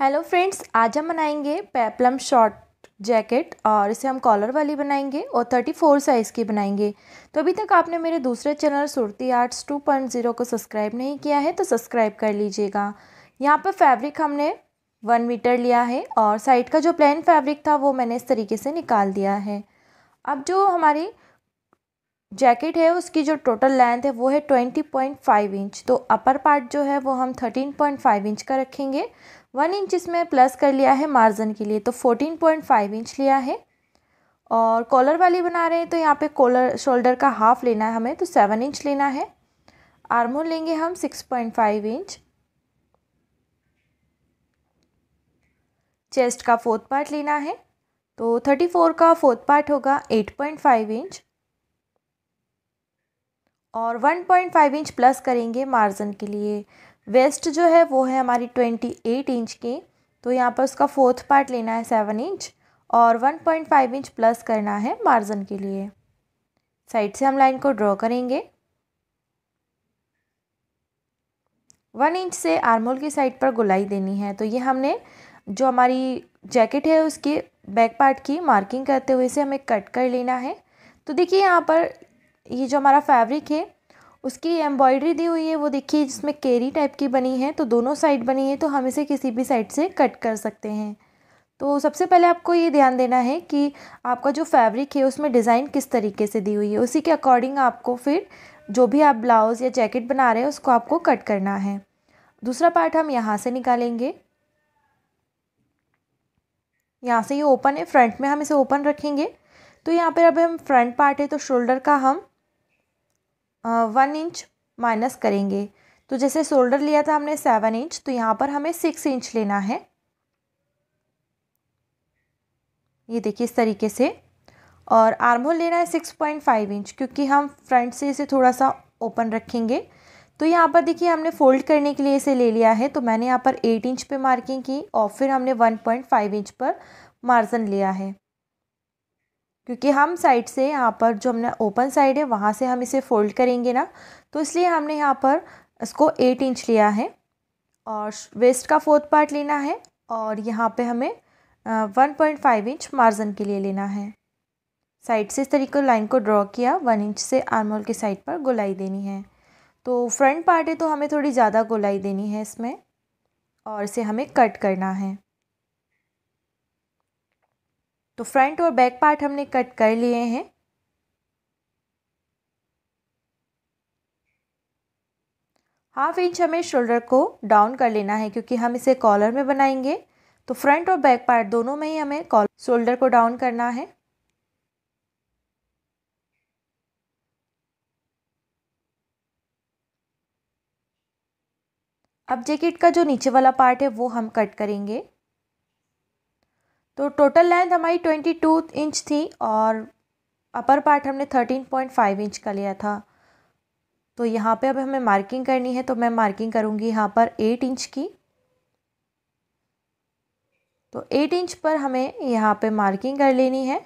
hello friends आज हम बनाएंगे पेप्लम शॉर्ट जैकेट और इसे हम कॉलर वाली बनाएंगे और थर्टी फोर साइज़ की बनाएंगे तो अभी तक आपने मेरे दूसरे channel Surti arts two point zero को सब्सक्राइब नहीं किया है तो सब्सक्राइब कर लीजिएगा यहाँ पर फैब्रिक हमने वन मीटर लिया है और साइड का जो प्लेन फैब्रिक था वो मैंने इस तरीके से निकाल दिया है अब जो हमारी जैकेट है उसकी जो टोटल लेंथ है वो है ट्वेंटी पॉइंट फाइव इंच तो अपर पार्ट जो है वो हम थर्टीन पॉइंट फाइव इंच का रखेंगे वन इंच इसमें प्लस कर लिया है मार्जिन के लिए तो फोर्टीन पॉइंट फाइव इंच लिया है और कॉलर वाली बना रहे हैं तो यहाँ पे कॉलर शोल्डर का हाफ लेना है हमें तो सेवन इंच लेना है आर्मोल लेंगे हम six point five inch chest का फोर्थ पार्ट लेना है तो थर्टी फोर का फोर्थ पार्ट होगा एट पॉइंट फाइव इंच और one point five inch plus करेंगे मार्जिन के लिए वेस्ट जो है वो है हमारी ट्वेंटी एट इंच की तो यहाँ पर उसका फोर्थ पार्ट लेना है सेवन इंच और one point five inch plus करना है मार्जिन के लिए साइड से हम लाइन को ड्रॉ करेंगे वन इंच से आर्मोल की साइड पर गुलाई देनी है तो ये हमने जो हमारी जैकेट है उसके बैक पार्ट की मार्किंग करते हुए से हमें कट कर लेना है तो देखिए यहाँ पर ये जो हमारा फैब्रिक है उसकी एम्ब्रॉयडरी दी हुई है वो देखिए जिसमें केरी टाइप की बनी है तो दोनों साइड बनी है तो हम इसे किसी भी साइड से कट कर सकते हैं तो सबसे पहले आपको ये ध्यान देना है कि आपका जो फैब्रिक है उसमें डिज़ाइन किस तरीके से दी हुई है उसी के अकॉर्डिंग आपको फिर जो भी आप ब्लाउज़ या जैकेट बना रहे हैं उसको आपको कट करना है दूसरा पार्ट हम यहाँ से निकालेंगे यहाँ से ये यह ओपन है फ्रंट में हम इसे ओपन रखेंगे तो यहाँ पर अब हम फ्रंट पार्ट है तो शोल्डर का हम वन इंच माइनस करेंगे तो जैसे शोल्डर लिया था हमने सेवन इंच तो यहाँ पर हमें सिक्स इंच लेना है ये देखिए इस तरीके से और आर्म होल लेना है सिक्स पॉइंट फाइव इंच क्योंकि हम फ्रंट से इसे थोड़ा सा ओपन रखेंगे तो यहाँ पर देखिए हमने फोल्ड करने के लिए इसे ले लिया है तो मैंने यहाँ पर एट इंच पे मार्किंग की और फिर हमने वन पॉइंट फाइव इंच पर मार्जिन लिया है क्योंकि हम साइड से यहाँ पर जो हमने ओपन साइड है वहाँ से हम इसे फोल्ड करेंगे ना तो इसलिए हमने यहाँ पर इसको एट इंच लिया है और वेस्ट का फोर्थ पार्ट लेना है और यहाँ पे हमें one point five inch margin के लिए लेना है साइड से इस तरीके लाइन को ड्रॉ किया वन इंच से आर्मोल के साइड पर गोलाई देनी है तो फ्रंट पार्ट है तो हमें थोड़ी ज़्यादा गोलाई देनी है इसमें और इसे हमें कट करना है तो फ्रंट और बैक पार्ट हमने कट कर लिए हैं हाफ इंच हमें शोल्डर को डाउन कर लेना है क्योंकि हम इसे कॉलर में बनाएंगे तो फ्रंट और बैक पार्ट दोनों में ही हमें कॉल शोल्डर को डाउन करना है अब जैकेट का जो नीचे वाला पार्ट है वो हम कट करेंगे तो टोटल लेंथ हमारी ट्वेंटी टू इंच थी और अपर पार्ट हमने थर्टीन पॉइंट फाइव इंच का लिया था तो यहाँ पे अब हमें मार्किंग करनी है तो मैं मार्किंग करूँगी यहाँ पर एट इंच की तो एट इंच पर हमें यहाँ पे मार्किंग कर लेनी है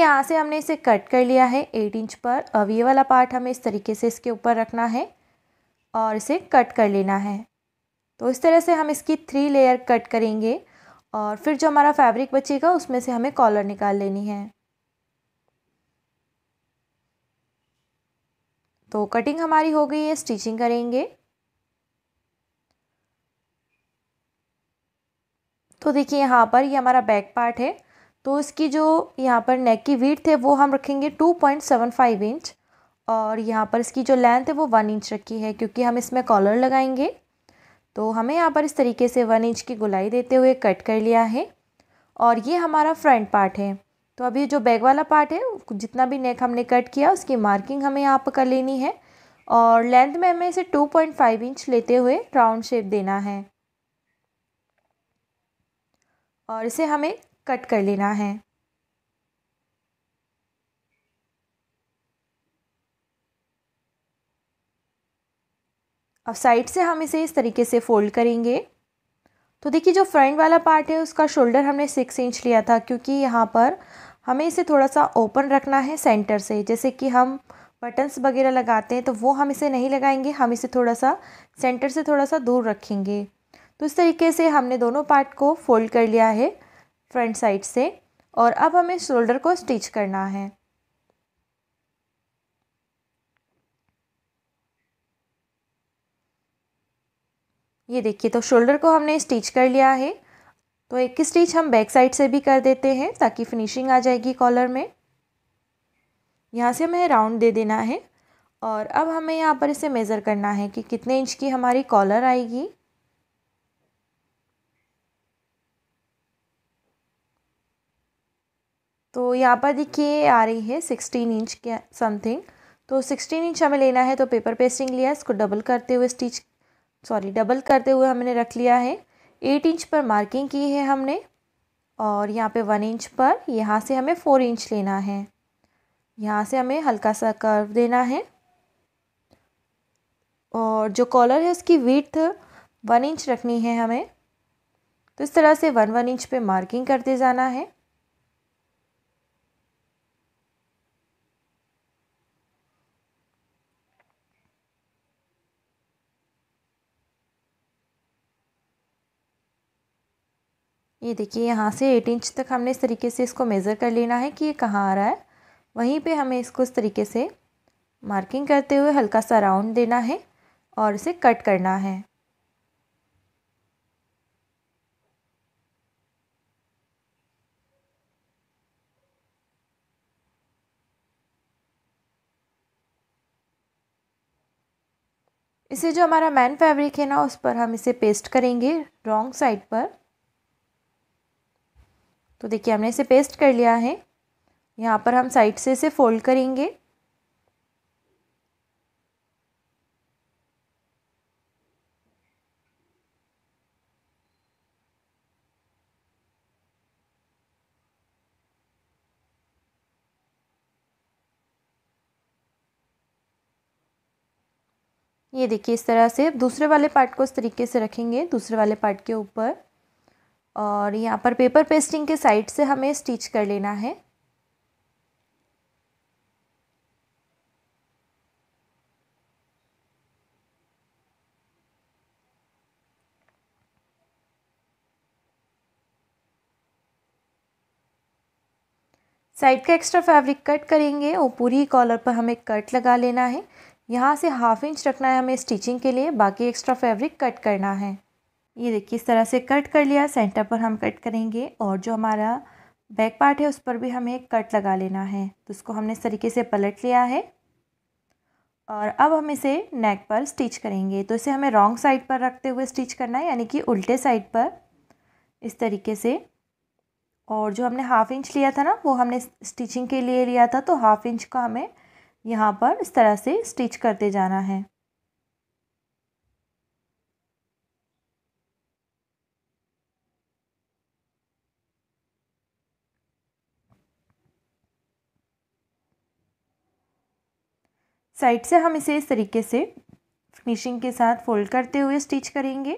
यहाँ से हमने इसे कट कर लिया है एट इंच पर अब ये वाला पार्ट हमें इस तरीके से इसके ऊपर रखना है और इसे कट कर लेना है तो इस तरह से हम इसकी थ्री लेयर कट करेंगे और फिर जो हमारा फैब्रिक बचेगा उसमें से हमें कॉलर निकाल लेनी है तो कटिंग हमारी हो गई है स्टिचिंग करेंगे तो देखिए यहाँ पर ये हमारा बैक पार्ट है तो इसकी जो यहाँ पर नेक की वीट है वो हम रखेंगे two point seven five inch और यहाँ पर इसकी जो लेंथ है वो वन इंच रखी है क्योंकि हम इसमें कॉलर लगाएंगे तो हमें यहाँ पर इस तरीके से वन इंच की गुलाई देते हुए कट कर लिया है और ये हमारा फ्रंट पार्ट है तो अभी जो बैग वाला पार्ट है जितना भी नेक हमने कट किया उसकी मार्किंग हमें यहाँ पर कर लेनी है और लेंथ में हमें इसे टू पॉइंट फाइव इंच लेते हुए राउंड शेप देना है और इसे हमें कट कर लेना है अब साइड से हम इसे इस तरीके से फोल्ड करेंगे तो देखिए जो फ्रंट वाला पार्ट है उसका शोल्डर हमने सिक्स इंच लिया था क्योंकि यहाँ पर हमें इसे थोड़ा सा ओपन रखना है सेंटर से जैसे कि हम बटन्स वगैरह लगाते हैं तो वो हम इसे नहीं लगाएंगे हम इसे थोड़ा सा सेंटर से थोड़ा सा दूर रखेंगे तो इस तरीके से हमने दोनों पार्ट को फोल्ड कर लिया है फ्रंट साइड से और अब हमें शोल्डर को स्टिच करना है ये देखिए तो शोल्डर को हमने स्टिच कर लिया है तो एक स्टिच हम बैक साइड से भी कर देते हैं ताकि फिनिशिंग आ जाएगी कॉलर में यहाँ से हमें राउंड दे देना है और अब हमें यहाँ पर इसे मेज़र करना है कि कितने इंच की हमारी कॉलर आएगी तो यहाँ पर देखिए आ रही है सिक्सटीन इंच के समथिंग तो सिक्सटीन इंच हमें लेना है तो पेपर पेस्टिंग लिया इसको डबल करते हुए स्टिच सॉरी डबल करते हुए हमने रख लिया है एट इंच पर मार्किंग की है हमने और यहाँ पे वन इंच पर यहाँ से हमें फ़ोर इंच लेना है यहाँ से हमें हल्का सा कर्व देना है और जो कॉलर है उसकी विथ वन इंच रखनी है हमें तो इस तरह से वन वन इंच पे मार्किंग करते जाना है ये देखिए यहाँ से एट इंच तक हमने इस तरीके से इसको मेज़र कर लेना है कि ये कहाँ आ रहा है वहीं पे हमें इसको इस तरीके से मार्किंग करते हुए हल्का सा राउंड देना है और इसे कट करना है इसे जो हमारा मैन फैब्रिक है ना उस पर हम इसे पेस्ट करेंगे रॉन्ग साइड पर तो देखिए हमने इसे पेस्ट कर लिया है यहाँ पर हम साइड से इसे फोल्ड करेंगे ये देखिए इस तरह से दूसरे वाले पार्ट को इस तरीके से रखेंगे दूसरे वाले पार्ट के ऊपर और यहाँ पर पेपर पेस्टिंग के साइड से हमें स्टिच कर लेना है साइड का एक्स्ट्रा फैब्रिक कट करेंगे और पूरी कॉलर पर हमें कट लगा लेना है यहाँ से हाफ इंच रखना है हमें स्टिचिंग के लिए बाकी एक्स्ट्रा फैब्रिक कट करना है ये देखिए इस तरह से कट कर लिया सेंटर पर हम कट करेंगे और जो हमारा बैक पार्ट है उस पर भी हमें कट लगा लेना है तो उसको हमने इस तरीके से पलट लिया है और अब हम इसे नेक पर स्टिच करेंगे तो इसे हमें रॉन्ग साइड पर रखते हुए स्टिच करना है यानी कि उल्टे साइड पर इस तरीके से और जो हमने हाफ इंच लिया था ना वो हमने स्टिचिंग के लिए लिया था तो हाफ इंच का हमें यहाँ पर इस तरह से स्टिच करते जाना है साइड से हम इसे इस तरीके से फिनिशिंग के साथ फोल्ड करते हुए स्टिच करेंगे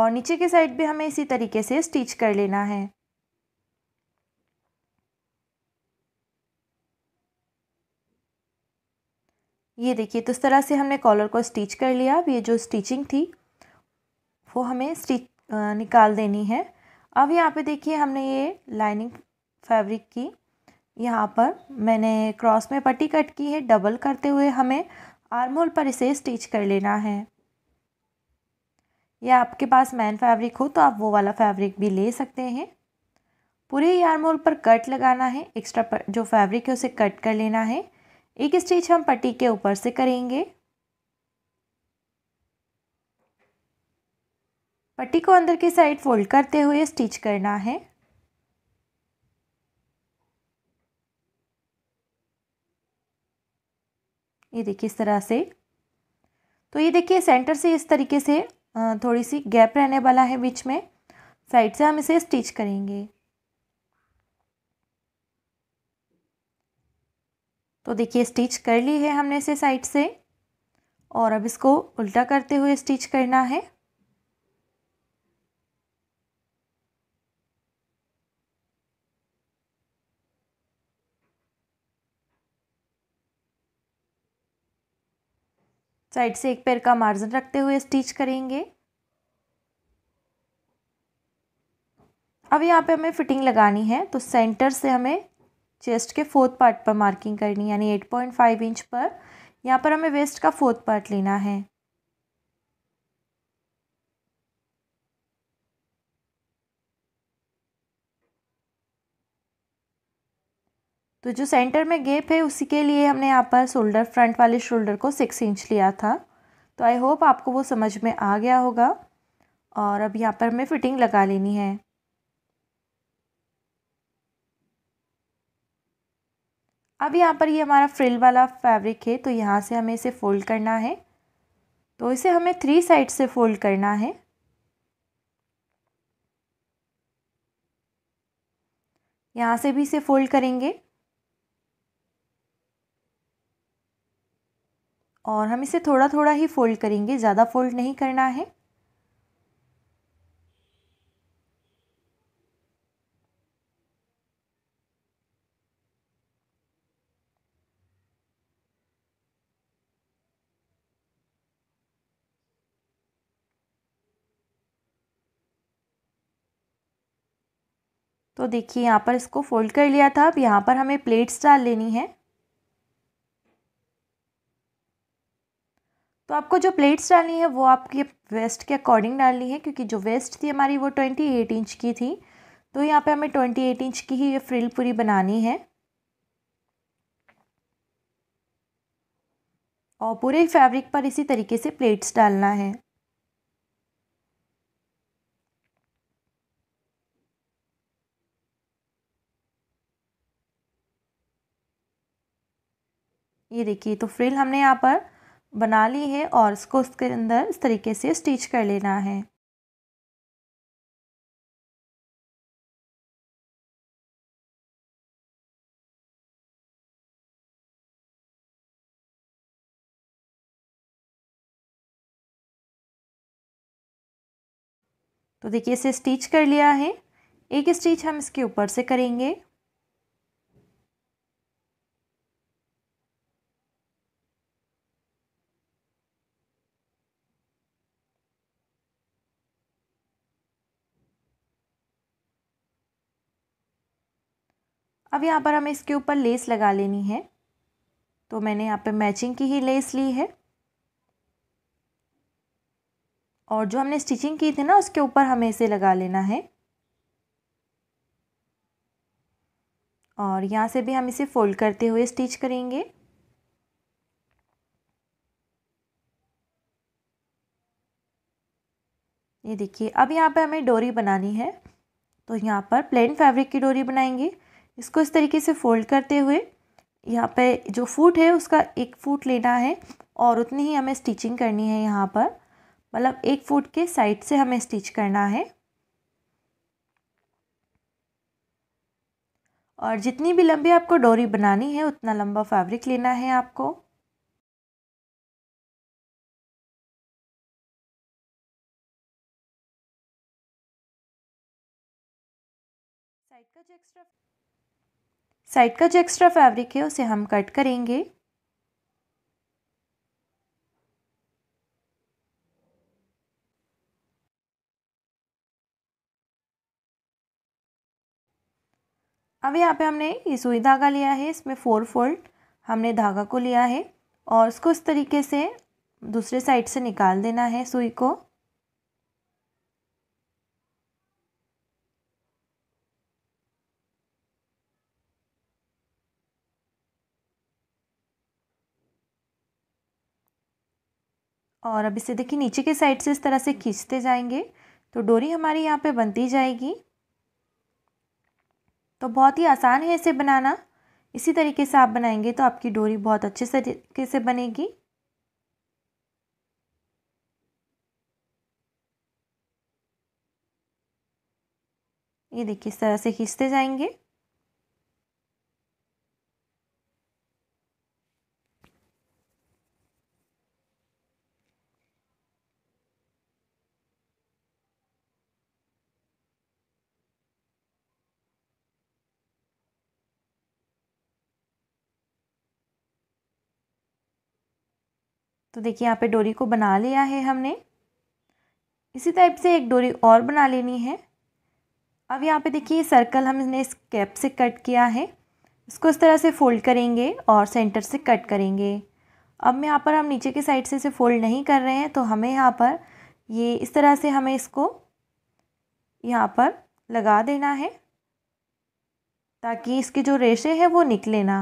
और नीचे के साइड भी हमें इसी तरीके से स्टिच कर लेना है ये देखिए तो इस तरह से हमने कॉलर को स्टिच कर लिया अब ये जो स्टिचिंग थी वो हमें स्टिच निकाल देनी है अब यहाँ पे देखिए हमने ये लाइनिंग फैब्रिक की यहाँ पर मैंने क्रॉस में पट्टी कट की है डबल करते हुए हमें आर्म होल पर इसे स्टिच कर लेना है या आपके पास मैन फैब्रिक हो तो आप वो वाला फैब्रिक भी ले सकते हैं पूरे ही आर्म होल पर कट लगाना है एक्स्ट्रा जो फैब्रिक है उसे कट कर लेना है एक स्टिच हम पट्टी के ऊपर से करेंगे पट्टी को अंदर की साइड फोल्ड करते हुए स्टिच करना है ये देखिए इस तरह से तो ये देखिए सेंटर से इस तरीके से थोड़ी सी गैप रहने वाला है बीच में साइड से हम इसे स्टिच करेंगे तो देखिए स्टिच कर ली है हमने इसे साइड से और अब इसको उल्टा करते हुए स्टिच करना है साइड से एक पैर का मार्जिन रखते हुए स्टिच करेंगे अब यहाँ पे हमें फिटिंग लगानी है तो सेंटर से हमें चेस्ट के फोर्थ पार्ट पर मार्किंग करनी यानी एट पॉइंट फाइव इंच पर यहाँ पर हमें वेस्ट का फोर्थ पार्ट लेना है तो जो सेंटर में गेप है उसी के लिए हमने यहाँ पर शोल्डर फ्रंट वाले शोल्डर को सिक्स इंच लिया था तो आई होप आपको वो समझ में आ गया होगा और अब यहाँ पर हमें फिटिंग लगा लेनी है अब यहाँ पर ये हमारा फ्रिल वाला फैब्रिक है तो यहाँ से हमें इसे फोल्ड करना है तो इसे हमें थ्री साइड से फोल्ड करना है यहाँ से भी इसे फोल्ड करेंगे और हम इसे थोड़ा थोड़ा ही फ़ोल्ड करेंगे ज़्यादा फ़ोल्ड नहीं करना है तो देखिए यहाँ पर इसको फोल्ड कर लिया था अब यहाँ पर हमें प्लेट्स डाल लेनी है तो आपको जो प्लेट्स डालनी है वो आपके वेस्ट के अकॉर्डिंग डालनी है क्योंकि जो वेस्ट थी हमारी वो ट्वेंटी एट इंच की थी तो यहाँ पे हमें ट्वेंटी एट इंच की ही ये फ्रिल पूरी बनानी है और पूरे फैब्रिक पर इसी तरीके से प्लेट्स डालना है ये देखिए तो फ्रिल हमने यहाँ पर बना ली है और इसको उसके अंदर इस तरीके से स्टिच कर लेना है तो देखिए इसे स्टिच कर लिया है एक स्टिच हम इसके ऊपर से करेंगे अब यहाँ पर हमें इसके ऊपर लेस लगा लेनी है तो मैंने यहाँ पे मैचिंग की ही लेस ली है और जो हमने स्टिचिंग की थी ना उसके ऊपर हमें इसे लगा लेना है और यहाँ से भी हम इसे फोल्ड करते हुए स्टिच करेंगे ये देखिए अब यहाँ पे हमें डोरी बनानी है तो यहाँ पर प्लेन फैब्रिक की डोरी बनाएंगे इसको इस तरीके से फोल्ड करते हुए यहाँ पे जो फूट है उसका एक फूट लेना है और उतनी ही हमें स्टिचिंग करनी है यहाँ पर मतलब एक फूट के साइड से हमें स्टिच करना है और जितनी भी लंबी आपको डोरी बनानी है उतना लंबा फैब्रिक लेना है आपको साइड का जो एक्स्ट्रा साइड का जो एक्स्ट्रा फैब्रिक है उसे हम कट करेंगे अब यहाँ पे हमने ये सुई धागा लिया है इसमें फोर फोल्ड हमने धागा को लिया है और उसको इस तरीके से दूसरे साइड से निकाल देना है सुई को और अब इसे देखिए नीचे के साइड से इस तरह से खींचते जाएंगे तो डोरी हमारी यहाँ पे बनती जाएगी तो बहुत ही आसान है इसे बनाना इसी तरीके से आप बनाएंगे तो आपकी डोरी बहुत अच्छे तरीके से बनेगी ये देखिए इस तरह से खींचते जाएंगे तो देखिए यहाँ पे डोरी को बना लिया है हमने इसी टाइप से एक डोरी और बना लेनी है अब यहाँ पे देखिए सर्कल हमने इस कैप से कट किया है इसको इस तरह से फोल्ड करेंगे और सेंटर से कट करेंगे अब यहाँ पर हम नीचे के साइड से इसे फोल्ड नहीं कर रहे हैं तो हमें यहाँ पर ये इस तरह से हमें इसको यहाँ पर लगा देना है ताकि इसके जो रेशे हैं वो निकले ना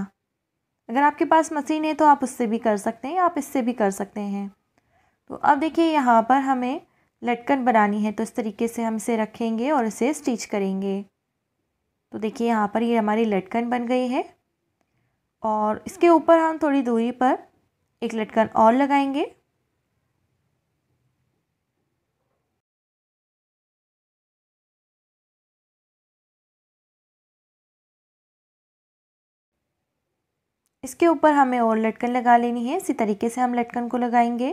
अगर आपके पास मशीन है तो आप उससे भी कर सकते हैं आप इससे भी कर सकते हैं तो अब देखिए यहाँ पर हमें लटकन बनानी है तो इस तरीके से हम इसे रखेंगे और इसे स्टिच करेंगे तो देखिए यहाँ पर ये यह हमारी लटकन बन गई है और इसके ऊपर हम थोड़ी दूरी पर एक लटकन और लगाएंगे इसके ऊपर हमें और लटकन लगा लेनी है इसी तरीके से हम लटकन को लगाएंगे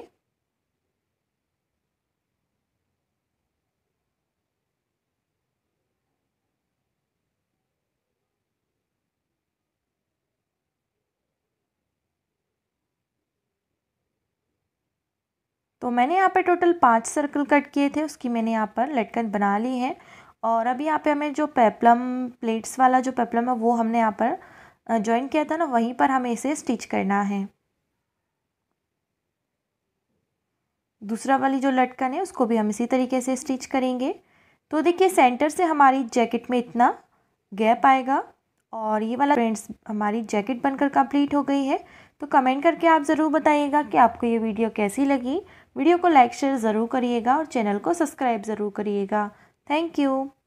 तो मैंने यहाँ पे टोटल पांच सर्कल कट किए थे उसकी मैंने यहाँ पर लटकन बना ली है और अभी यहाँ पे हमें जो पेपलम प्लेट्स वाला जो पेपलम है वो हमने यहाँ पर ज्वाइन किया था ना वहीं पर हमें इसे स्टिच करना है दूसरा वाली जो लटकन है उसको भी हम इसी तरीके से स्टिच करेंगे तो देखिए सेंटर से हमारी जैकेट में इतना गैप आएगा और ये वाला फ्रेंड्स हमारी जैकेट बनकर कंप्लीट हो गई है तो कमेंट करके आप ज़रूर बताइएगा कि आपको ये वीडियो कैसी लगी वीडियो को लाइक शेयर ज़रूर करिएगा और चैनल को सब्सक्राइब ज़रूर करिएगा थैंक यू